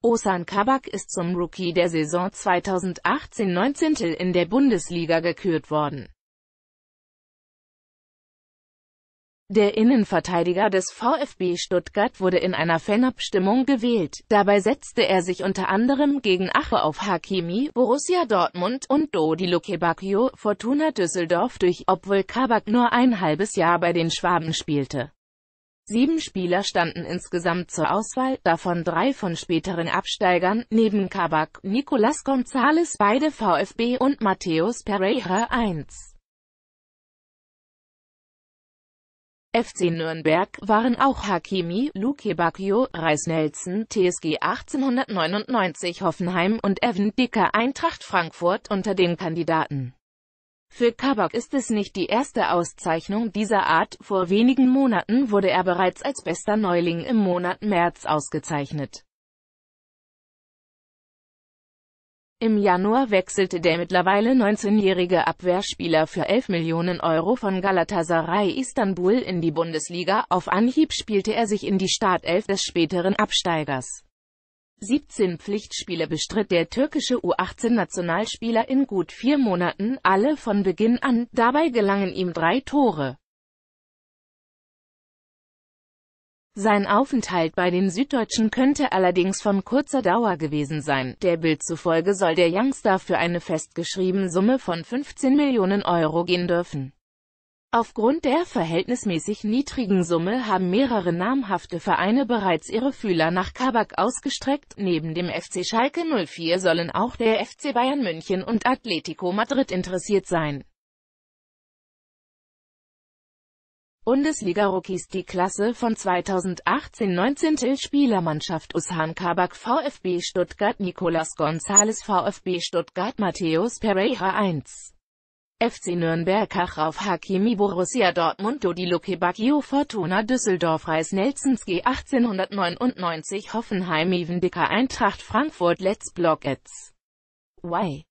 Osan Kabak ist zum Rookie der Saison 2018-19 in der Bundesliga gekürt worden. Der Innenverteidiger des VfB Stuttgart wurde in einer Fanabstimmung gewählt, dabei setzte er sich unter anderem gegen Ache auf Hakimi, Borussia Dortmund und Dodi Lukebakio, Fortuna Düsseldorf durch, obwohl Kabak nur ein halbes Jahr bei den Schwaben spielte. Sieben Spieler standen insgesamt zur Auswahl, davon drei von späteren Absteigern, neben Kabak, Nicolas González beide VfB und Matthäus Pereira 1. FC Nürnberg waren auch Hakimi, Luke Bacchio, Reis Nelson, TSG 1899 Hoffenheim und Evan Dicker Eintracht Frankfurt unter den Kandidaten. Für Kabak ist es nicht die erste Auszeichnung dieser Art, vor wenigen Monaten wurde er bereits als bester Neuling im Monat März ausgezeichnet. Im Januar wechselte der mittlerweile 19-jährige Abwehrspieler für 11 Millionen Euro von Galatasaray Istanbul in die Bundesliga, auf Anhieb spielte er sich in die Startelf des späteren Absteigers. 17 Pflichtspiele bestritt der türkische U18-Nationalspieler in gut vier Monaten, alle von Beginn an, dabei gelangen ihm drei Tore. Sein Aufenthalt bei den Süddeutschen könnte allerdings von kurzer Dauer gewesen sein. Der Bild zufolge soll der Youngster für eine festgeschriebene Summe von 15 Millionen Euro gehen dürfen. Aufgrund der verhältnismäßig niedrigen Summe haben mehrere namhafte Vereine bereits ihre Fühler nach Kabak ausgestreckt, neben dem FC Schalke 04 sollen auch der FC Bayern München und Atletico Madrid interessiert sein. Bundesliga-Rookies die Klasse von 2018-19 Spielermannschaft Usan Kabak VfB Stuttgart Nicolas González VfB Stuttgart Matthäus Pereira 1 FC Nürnberg Kachrauf Hakimi Borussia Dortmund Dodi Luke Bacchio Fortuna Düsseldorf Reis Nelsons g 1899 Hoffenheim Even Dicker Eintracht Frankfurt Let's Block It's Why?